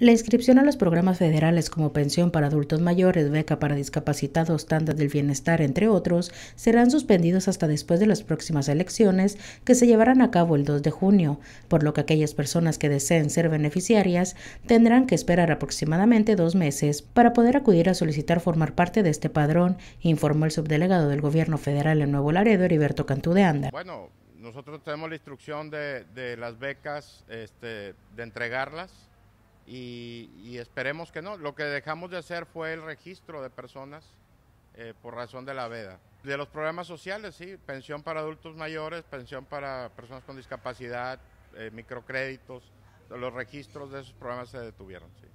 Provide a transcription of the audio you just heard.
La inscripción a los programas federales como pensión para adultos mayores, beca para discapacitados, estándar del bienestar, entre otros, serán suspendidos hasta después de las próximas elecciones que se llevarán a cabo el 2 de junio, por lo que aquellas personas que deseen ser beneficiarias tendrán que esperar aproximadamente dos meses para poder acudir a solicitar formar parte de este padrón, informó el subdelegado del gobierno federal en Nuevo Laredo, Heriberto Cantú de Anda. Bueno, nosotros tenemos la instrucción de, las becas, este, de entregarlas y, esperemos que no. Lo que dejamos de hacer fue el registro de personas eh, por razón de la veda. De los programas sociales, sí, pensión para adultos mayores, pensión para personas con discapacidad, eh, microcréditos, los registros de esos programas se detuvieron, sí.